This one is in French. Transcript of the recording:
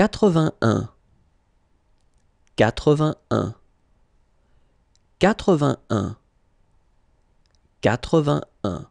81 81 81 81